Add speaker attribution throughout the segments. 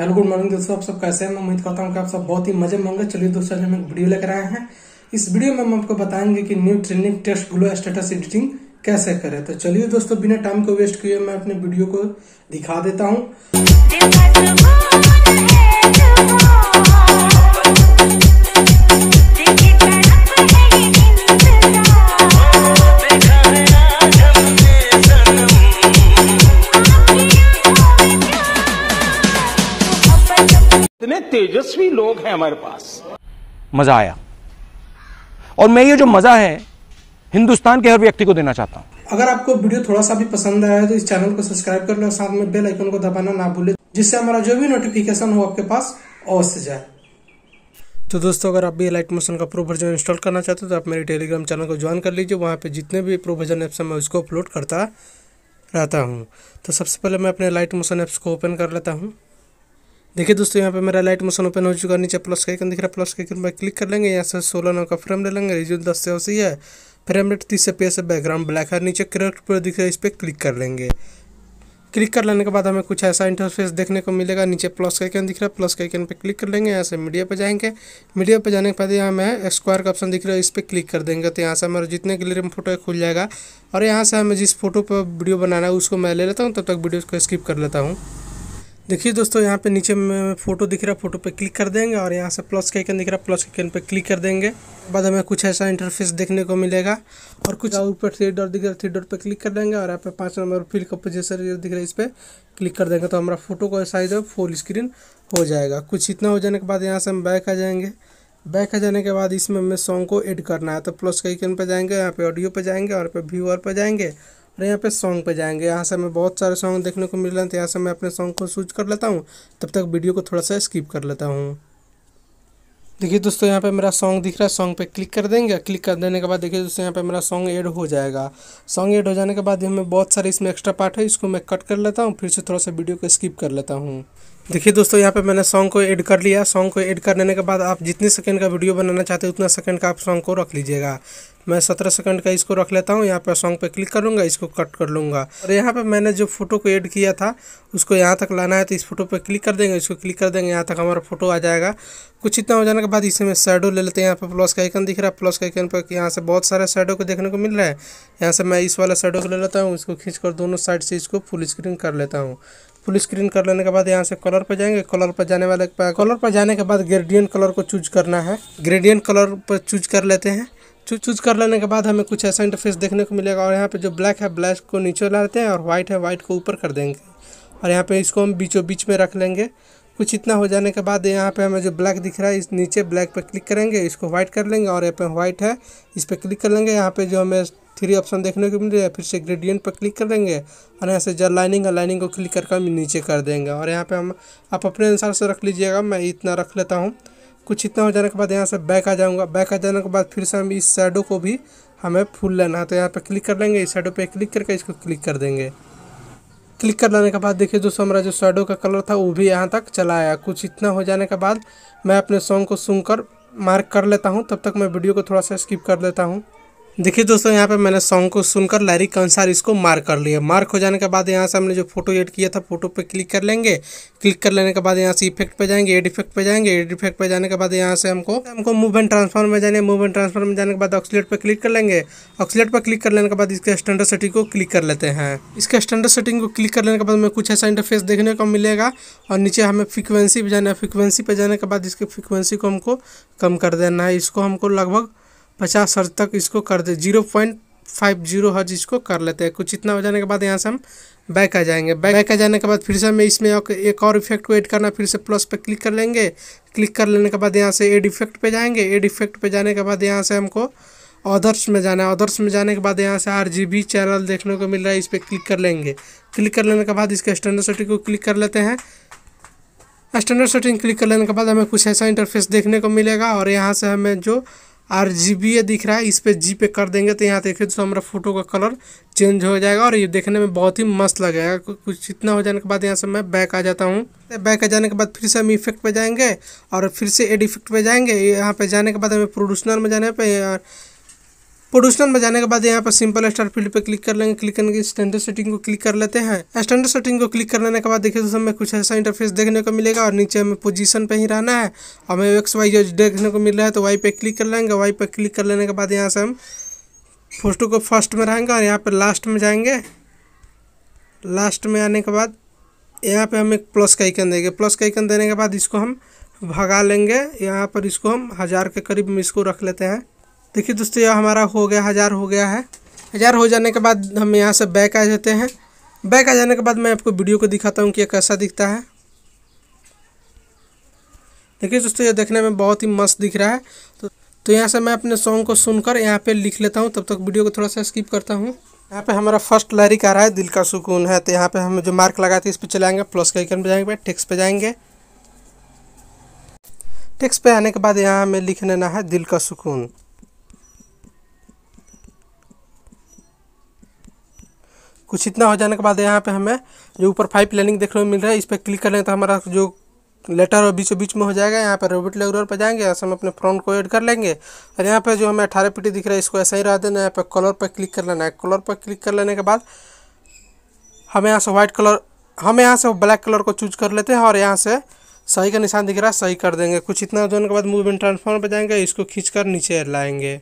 Speaker 1: hello good morning दोस्तों आप सब कैसे हैं मैं उम्मीद करता हूँ कि आप सब बहुत ही मजे में होंगे चलिए दोस्तों आज हम एक वीडियो लेकर आए हैं इस वीडियो में हम आपको बताएंगे कि new training test glow status editing कैसे करें तो चलिए दोस्तों बिना टाइम को वेस्ट किए मैं अपने वीडियो को दिखा देता हूँ तेजस्वी लोग हैं हमारे पास मज़ा आया और मैं ये जो मज़ा है हिंदुस्तान के हर व्यक्ति को देना चाहता हूँ अगर आपको वीडियो थोड़ा सा भी पसंद आया है तो इस चैनल को सब्सक्राइब कर लो साथ में बेल आइकन को दबाना ना भूले जिससे हमारा जो भी नोटिफिकेशन हो आपके पास अवश्य जाए तो दोस्तों अगर आप भी लाइट मोशन का प्रो वर्जन इंस्टॉल करना चाहते हो तो आप मेरे टेलीग्राम चैनल को ज्वाइन कर लीजिए वहाँ पे जितने भी प्रो वर्जन ऐप्स हैं मैं उसको अपलोड करता रहता हूँ तो सबसे पहले मैं अपने लाइट मोशन ऐप्स को ओपन कर लेता हूँ देखिए दोस्तों यहाँ पे मेरा लाइट मोशन ओपन हो चुका है नीचे प्लस का आइकन दिख रहा है प्लस का आइकन पर क्लिक कर लेंगे यहाँ से सोलह नौ का फ्रेम ले लेंगे जो दस से उसी है फ्रेम रेट तीस से पे बैकग्राउंड ब्लैक है नीचे करेक्ट पर दिख रहा है इस पर क्लिक कर लेंगे क्लिक कर लेने के बाद हमें कुछ ऐसा इंटरफेस देखने को मिलेगा नीचे प्लस का आइकन दिख रहा है प्लस का आइकन पर क्लिक कर लेंगे यहाँ से मीडिया पर जाएंगे मीडिया पर जाने के बाद यहाँ हमें स्क्वायर का ऑप्शन दिख रहा है इस पर क्लिक कर देंगे तो यहाँ से हमारा जितने गैलरी में फोटो खुल जाएगा और यहाँ से हमें जिस फोटो पर वीडियो बनाना है उसको मैं ले लेता हूँ तब तक वीडियो को स्किप कर लेता हूँ देखिए दोस्तों यहाँ पे नीचे में फ़ोटो दिख रहा है फोटो पे क्लिक कर देंगे और यहाँ से प्लस के आइकन दिख रहा है प्लस के आइकन पे क्लिक कर देंगे बाद हमें कुछ ऐसा इंटरफेस देखने को मिलेगा और कुछ ऊपर थ्री डॉट दिख रहा है थ्री डॉट पे क्लिक कर देंगे और यहाँ पे पाँच नंबर फिल का पोजिशन दिख रहा है इस पर क्लिक कर देंगे तो हमारा फोटो का साइज है फुल स्क्रीन हो जाएगा कुछ इतना हो जाने के बाद यहाँ से हम बैक आ जाएंगे बैक आ जाने के बाद इसमें हमें सॉन्ग को एड करना है तो प्लस के आइकन पर जाएंगे यहाँ पे ऑडियो पर जाएंगे और पे व्यूअर पर जाएंगे और यहाँ पे सॉन्ग पे जाएंगे यहाँ से हमें बहुत सारे सॉन्ग देखने को मिल रहे हैं तो यहाँ से मैं अपने सॉन्ग को सूच कर लेता हूँ तब तक वीडियो को थोड़ा सा स्किप कर लेता हूँ देखिए दोस्तों यहाँ पे मेरा सॉन्ग दिख रहा है सॉन्ग पे क्लिक कर देंगे क्लिक कर देने के बाद देखिए दोस्तों यहाँ पे मेरा सॉन्ग ऐड हो जाएगा सॉन्ग ऐड हो जाने के बाद हमें बहुत सारे इसमें एक्स्ट्रा पार्ट है इसको मैं कट कर लेता हूँ फिर से थोड़ा सा वीडियो को स्किप कर लेता हूँ देखिए दोस्तों यहाँ पे मैंने सॉन्ग को ऐड कर लिया सॉन्ग को ऐड कर लेने के बाद आप जितने सेकंड का वीडियो बनाना चाहते हैं उतना सेकंड का आप सॉन्ग को रख लीजिएगा मैं सत्रह सेकंड का इसको रख लेता हूँ यहाँ पर सॉन्ग पे क्लिक करूँगा इसको कट कर लूँगा और यहाँ पे मैंने जो फोटो को ऐड किया था उसको यहाँ तक लाना है तो इस फोटो पर क्लिक कर देंगे इसको क्लिक कर देंगे यहाँ तक हमारा फोटो आ जाएगा कुछ इतना हो जाने के बाद इसमें शेडो ले लेते हैं यहाँ पर प्लस का आइकन दिख रहा है प्लस का आइकन पर यहाँ से बहुत सारे शेडो को देखने को मिल रहा है यहाँ से मैं इस वाला शेडो को ले लेता हूँ इसको खींच कर दोनों साइड से इसको फुल स्क्रीन कर लेता हूँ फुल स्क्रीन कर लेने के बाद यहाँ से कलर पर जाएंगे कलर पर जाने वाले कलर पर जाने के बाद ग्रेडियंट कलर को चूज करना है ग्रेडियंट कलर पर चूज कर लेते हैं चूज चूज कर लेने के बाद हमें कुछ ऐसा इंटरफेस देखने को मिलेगा और यहाँ पे जो ब्लैक है ब्लैक को नीचे ला लेते हैं और वाइट है वाइट को ऊपर कर देंगे और यहाँ पे इसको हम बीचों बीच में रख लेंगे कुछ इतना हो जाने के बाद यहाँ पे हमें जो ब्लैक दिख रहा है इस नीचे ब्लैक पे क्लिक करेंगे इसको व्हाइट कर लेंगे और यहाँ पे व्हाइट है इस पर क्लिक कर लेंगे यहाँ पे जो हमें थ्री ऑप्शन देखने को मिल रहा है फिर से ग्रेडियंट पर क्लिक कर लेंगे और यहाँ से जो लाइनिंग है लाइनिंग को क्लिक करके हम नीचे कर देंगे और यहाँ पर हम आप अपने अनुसार से रख लीजिएगा मैं इतना रख लेता हूँ कुछ इतना हो जाने के बाद यहाँ से बैक आ जाऊँगा बैक आ जाने के बाद फिर से हम इस शेडो को भी हमें फुल लेना है तो यहाँ पर क्लिक कर लेंगे इस साइडों पर क्लिक करके इसको क्लिक कर देंगे क्लिक कर लाने के बाद देखिए दोस्तों हमारा जो शेडो का कलर था वो भी यहाँ तक चला आया कुछ इतना हो जाने के बाद मैं अपने सॉन्ग को सुनकर मार्क कर लेता हूँ तब तक मैं वीडियो को थोड़ा सा स्किप कर लेता हूँ देखिए दोस्तों यहाँ पे मैंने सॉन्ग को सुनकर लैरिक के अनुसार इसको मार्क कर लिया मार्क हो जाने के बाद यहाँ से हमने जो फोटो एड किया था फोटो पे क्लिक कर लेंगे क्लिक कर लेने के बाद यहाँ से इफेक्ट पे जाएंगे एड इफेक्ट पे जाएंगे एड इफेक्ट पे जाने के बाद यहाँ से हमको हमको मूवमेंट ट्रांसफॉर्म में जाने मूवमेंट ट्रांसफॉर्म में जाने के बाद ऑक्सीट पर क्लिक कर लेंगे ऑक्सीट पर क्लिक कर लेने के बाद इसके स्टैंडर्ड सेटिंग को क्लिक कर लेते हैं इसके स्टैंडर्ड सेटिंग को क्लिक कर लेने के बाद हमें कुछ ऐसा इंटरफेस देखने को मिलेगा और नीचे हमें फ्रिक्वेंसी पर जाना है फ्रिक्वेंसी पर जाने के बाद इसकी फ्रिक्वेंसी को हमको कम कर देना है इसको हमको लगभग पचास हर्ज तक इसको कर दे zero point five zero hertz इसको कर लेते हैं कुछ इतना हो जाने के बाद यहाँ से हम बैक आ जाएंगे बैक आ जाने के बाद फिर से हमें इसमें एक और इफेक्ट को ऐड करना फिर से प्लस पे क्लिक कर लेंगे क्लिक कर लेने के बाद यहाँ से एड इफेक्ट पे जाएंगे एड इफेक्ट पे जाने के बाद यहाँ से हमको अदर्स में जाना है अदर्स में जाने के बाद यहाँ से आर चैनल देखने को मिल रहा है इस पर क्लिक कर लेंगे क्लिक कर लेने के बाद इसके स्टैंडर्ड सेटिंग को क्लिक कर लेते हैं स्टैंडर्ड सेटिंग क्लिक कर लेने के बाद हमें कुछ ऐसा इंटरफेस देखने को मिलेगा और यहाँ से हमें जो आर जी बी ये दिख रहा है इस पर जी पे कर देंगे तो यहाँ देखिए दोस्तों हमारा फोटो का कलर चेंज हो जाएगा और ये देखने में बहुत ही मस्त लगेगा कुछ इतना हो जाने के बाद यहाँ से मैं बैक आ जाता हूँ बैक आ जाने के बाद फिर से हम इफेक्ट पे जाएंगे और फिर से एड इफेक्ट पे जाएंगे यहाँ पे जाने के बाद हमें प्रोड्यूशनर में जाने पर प्रोडक्शन में जाने के बाद यहाँ पर सिंपल स्टार फील्ड पे क्लिक कर लेंगे क्लिक करने के स्टैंडर्ड सेटिंग को क्लिक कर लेते हैं स्टैंडर्ड सेटिंग को क्लिक कर लेने के बाद देखिए दोस्तों हमें कुछ ऐसा इंटरफेस देखने को मिलेगा और नीचे हमें पोजीशन पे ही रहना है हमें एक्स वाई जो देखने को मिल रहा है तो वाई पे क्लिक कर लेंगे वाई पे क्लिक कर लेने के बाद यहाँ से हम फोटो को फर्स्ट में रहेंगे और यहाँ पर लास्ट में जाएंगे लास्ट में आने के बाद यहाँ पर हम एक प्लस का आइकन देंगे प्लस का आइकन देने के बाद इसको हम भगा लेंगे यहाँ पर इसको हम हज़ार के करीब में इसको रख लेते हैं देखिए दोस्तों यह हमारा हो गया हज़ार हो गया है हज़ार हो जाने के बाद हम यहाँ से बैक आ जाते हैं बैक आ जाने के बाद मैं आपको वीडियो को दिखाता हूँ कि यह कैसा दिखता है देखिए दोस्तों यह देखने में बहुत ही मस्त दिख रहा है तो तो यहाँ से मैं अपने सॉन्ग को सुनकर यहाँ पे लिख लेता हूँ तब तक वीडियो को थोड़ा सा स्किप करता हूँ यहाँ पे हमारा फर्स्ट लहरिक आ रहा है दिल का सुकून है तो यहाँ पे हम जो मार्क लगाए थे इस पर चलाएंगे प्लस के आइकन पे जाएंगे टेक्स पे जाएंगे टेक्स पे आने के बाद यहाँ हमें लिख लेना है दिल का सुकून कुछ इतना हो जाने के बाद यहाँ पे हमें जो ऊपर फाइव प्लानिंग देखने को मिल रहा है इस पर क्लिक कर लेंगे तो हमारा जो लेटर और बीचों बीच में हो जाएगा यहाँ पर रोबोट लेगरोर पर जाएंगे ऐसे हम अपने फ्रंट को ऐड कर लेंगे और यहाँ पर जो हमें अठारह पीटी दिख रहा है इसको ऐसा ही रह देना यहाँ पर कलर पर क्लिक कर लेना है कलर पर क्लिक कर लेने के बाद हमें यहाँ से व्हाइट कलर हम यहाँ से ब्लैक कलर को चूज कर लेते हैं और यहाँ से सही का निशान दिख रहा है सही कर देंगे कुछ इतना होने के बाद मूवमेंट ट्रांसफॉर्म पर जाएंगे इसको खींच कर नीचे लाएंगे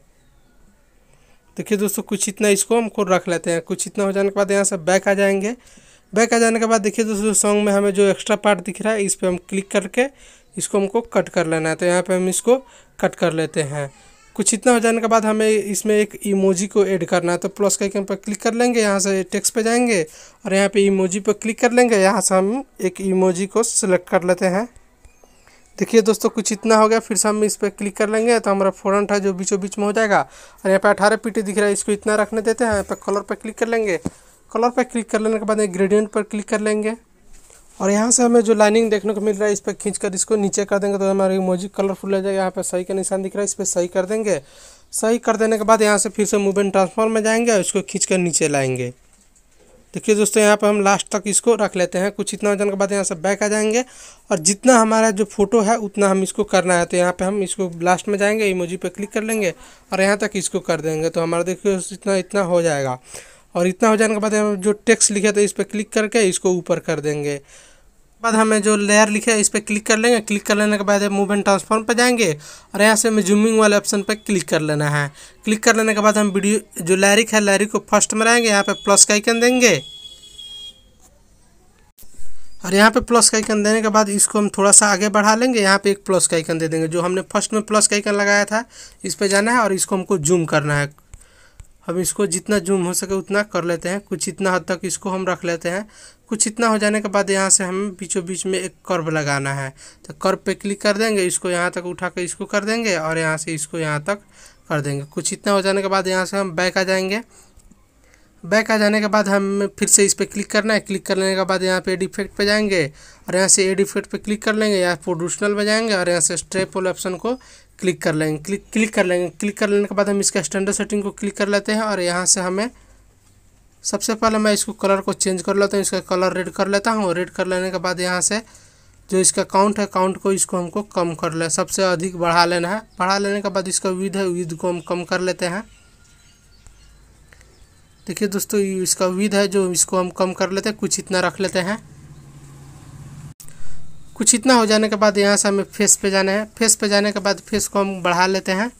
Speaker 1: देखिए दोस्तों कुछ इतना इसको हमको रख लेते हैं कुछ इतना हो जाने के बाद यहाँ से बैक आ जाएंगे बैक आ जाने के बाद देखिए दोस्तों सॉन्ग में हमें जो एक्स्ट्रा पार्ट दिख रहा है इस पर हम क्लिक करके इसको हमको कट कर लेना है तो यहाँ पे हम इसको कट कर लेते हैं कुछ इतना हो जाने के बाद हमें इसमें एक इमोजी को ऐड करना है तो प्लस का आइकन पर क्लिक कर लेंगे यहाँ से टेक्स पे जाएंगे और यहाँ पे इमोजी पर क्लिक कर लेंगे यहाँ से हम एक इमोजी को सिलेक्ट कर लेते हैं देखिए दोस्तों कुछ इतना हो गया फिर से हम इस पर क्लिक कर लेंगे तो हमारा फ्रंट है जो बीचों बीच में हो जाएगा और यहाँ पे अठारह पीटी दिख रहा है इसको इतना रखने देते हैं यहाँ पर कलर पर क्लिक कर लेंगे कलर पर क्लिक कर लेने के बाद ग्रेडियंट पर क्लिक कर लेंगे और यहाँ से हमें जो लाइनिंग देखने को मिल रहा है इस पर खींच कर इसको नीचे कर देंगे तो हमारी मोजिक कलरफुल हो जाएगा यहाँ पर सही का निशान दिख रहा है इस पर सही कर देंगे सही कर देने के बाद यहाँ से फिर से मूवमेंट ट्रांसफॉर्म में जाएंगे और इसको खींच कर नीचे लाएंगे देखिए दोस्तों यहाँ पर हम लास्ट तक इसको रख लेते हैं कुछ इतना वजन के बाद यहाँ से बैक आ जाएंगे और जितना हमारा जो फोटो है उतना हम इसको करना है तो यहाँ पे हम इसको लास्ट में जाएंगे इमोजी पे क्लिक कर लेंगे और यहाँ तक इसको कर देंगे तो हमारा देखिए इतना इतना हो जाएगा और इतना हो जाने के बाद हम जो टेक्स्ट लिखे थे इस पर क्लिक करके इसको ऊपर कर देंगे बाद हमें जो लेयर लिखे है इस पर क्लिक कर लेंगे क्लिक कर लेने के बाद मूव एंड ट्रांसफॉर्म पर जाएंगे और यहाँ से हमें जूमिंग वाले ऑप्शन पर क्लिक कर लेना है क्लिक कर लेने के बाद हम वीडियो जो लैरिक है लैरिक को फर्स्ट में रहेंगे यहाँ पे प्लस का आइकन देंगे और यहाँ पे प्लस का आइकन देने के बाद इसको हम थोड़ा सा आगे बढ़ा लेंगे यहाँ पे एक प्लस का आइकन दे देंगे जो हमने फर्स्ट में प्लस का आइकन लगाया था इस पर जाना है और इसको हमको जूम करना है हम इसको जितना जूम हो सके उतना कर लेते हैं कुछ इतना हद तक इसको हम रख लेते हैं कुछ इतना हो जाने के बाद यहाँ से हमें बीचों बीच में एक कर्व लगाना है तो कर्व पे क्लिक कर देंगे इसको यहाँ तक उठा कर इसको कर देंगे और यहाँ से इसको यहाँ तक कर देंगे कुछ इतना हो जाने के बाद यहाँ से हम बैक आ जाएंगे बैक आ जाने के बाद हम फिर से इस पर क्लिक करना है क्लिक करने के बाद यहाँ पे एड इफेक्ट पे जाएंगे और यहाँ से एडिफेक्ट पे क्लिक कर लेंगे या प्रोडूशनल में जाएंगे और यहाँ से स्ट्रेप वाले ऑप्शन को क्लिक कर लेंगे क्लिक क्लिक कर लेंगे क्लिक कर लेने के बाद हम इसका स्टैंडर्ड सेटिंग को क्लिक कर लेते हैं और यहाँ से हमें सबसे पहले मैं इसको कलर को चेंज कर लेता हूँ इसका कलर रेड कर लेता हूँ रेड कर लेने के बाद यहाँ से जो इसका काउंट है काउंट को इसको हमको कम कर ले सबसे अधिक बढ़ा लेना है बढ़ा लेने के बाद इसका विध है विध को हम कम कर लेते हैं देखिए दोस्तों इसका विध है जो इसको हम कम कर लेते हैं कुछ इतना रख लेते हैं कुछ इतना हो जाने के बाद यहाँ से हमें फेस पे जाना है फेस पे जाने के बाद फेस को हम बढ़ा लेते हैं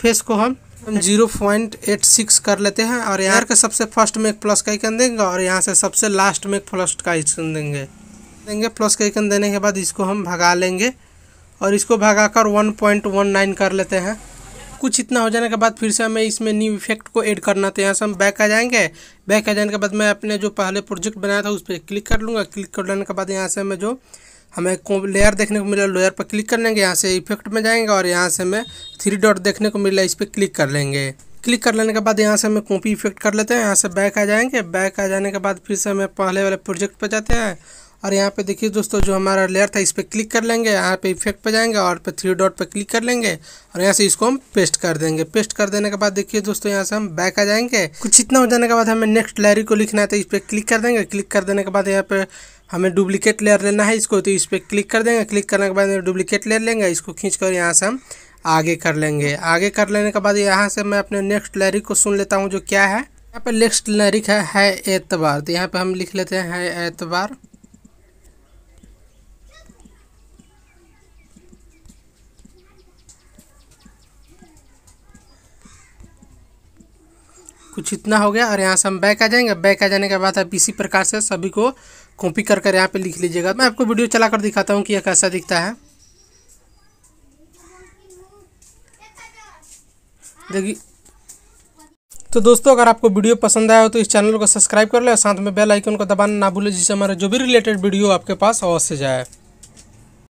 Speaker 1: फेस को हम हम जीरो पॉइंट एट सिक्स कर लेते हैं और यहाँ के सबसे फर्स्ट में एक प्लस का आइकन देंगे और यहाँ से सबसे लास्ट में एक प्लस का आइकन देंगे देंगे प्लस का आइकन देने के बाद इसको हम भगा लेंगे और इसको भगा कर वन पॉइंट वन नाइन कर लेते हैं कुछ इतना हो जाने के बाद फिर से हमें इसमें न्यू इफेक्ट को ऐड करना था तो यहाँ से हम बैक आ जाएंगे बैक आ जाने के बाद मैं अपने जो पहले प्रोजेक्ट बनाया था उस पर क्लिक कर लूँगा क्लिक कर लेने के बाद यहाँ से मैं जो हमें लेयर देखने को मिला लेयर पर क्लिक कर लेंगे यहाँ से इफेक्ट में जाएंगे और यहाँ से हमें थ्री डॉट देखने को मिला इस पर क्लिक कर लेंगे क्लिक कर लेने के बाद यहाँ से हमें कॉपी इफेक्ट कर लेते हैं यहाँ से बैक आ जाएंगे बैक आ जाने के बाद फिर से हमें पहले वाले प्रोजेक्ट पर जाते हैं और यहाँ पे देखिए दोस्तों जो हमारा लेयर था इस पर क्लिक कर लेंगे यहाँ पे इफेक्ट पर जाएंगे और पे थ्री डॉट पर क्लिक कर लेंगे और यहाँ से इसको हम पेस्ट कर देंगे पेस्ट कर देने के बाद देखिए दोस्तों यहाँ से हम बैक आ जाएंगे कुछ इतना हो जाने के बाद हमें नेक्स्ट लैरी को लिखना है तो इस पर क्लिक कर देंगे क्लिक कर देने के बाद यहाँ पे हमें डुप्लीकेट लेयर लेना है इसको तो इस पर क्लिक कर देंगे क्लिक करने के बाद डुप्लीकेट लेयर लेंगे इसको खींच कर यहाँ से हम आगे कर लेंगे आगे कर लेने के बाद यहाँ से मैं अपने नेक्स्ट लैरिक को सुन लेता हूँ जो क्या है यहाँ पर नेक्स्ट लैरिक है, एतबार तो यहाँ पर हम लिख लेते हैं है एतबार कुछ इतना हो गया और यहाँ से हम बैक आ जाएंगे बैक आ जाने के बाद आप इसी प्रकार से सभी को कॉपी कर कर यहाँ पर लिख लीजिएगा मैं आपको वीडियो चला कर दिखाता हूँ कि यह कैसा दिखता है देखिए तो दोस्तों अगर आपको वीडियो पसंद आया हो तो इस चैनल को सब्सक्राइब कर ले और साथ में बेल आइकन को दबाना ना भूलें जिससे हमारा जो भी रिलेटेड वीडियो आपके पास अवश्य जाए